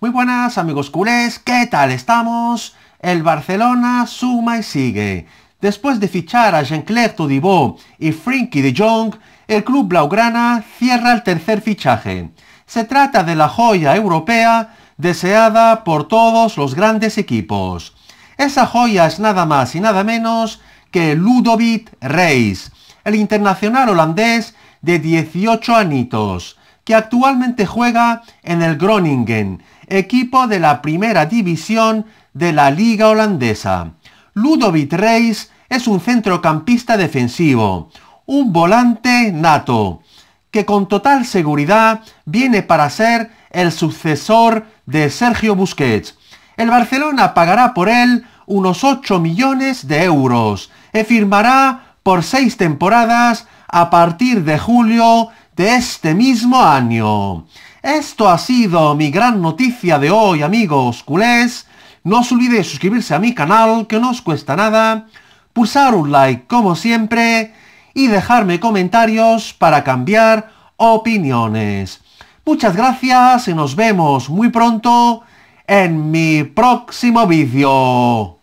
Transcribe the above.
Muy buenas amigos culés, ¿qué tal estamos? El Barcelona suma y sigue. Después de fichar a jean claude Todibo y Frinky de Jong, el club blaugrana cierra el tercer fichaje. Se trata de la joya europea deseada por todos los grandes equipos. Esa joya es nada más y nada menos que Ludovic Reis, el internacional holandés de 18 anitos, que actualmente juega en el Groningen, equipo de la primera división de la liga holandesa. Ludovic Reis es un centrocampista defensivo, un volante nato, que con total seguridad viene para ser el sucesor de Sergio Busquets. El Barcelona pagará por él unos 8 millones de euros ...y firmará por seis temporadas a partir de julio de este mismo año. Esto ha sido mi gran noticia de hoy, amigos culés. No os olvidéis suscribirse a mi canal, que no os cuesta nada, pulsar un like como siempre y dejarme comentarios para cambiar opiniones. Muchas gracias y nos vemos muy pronto en mi próximo vídeo.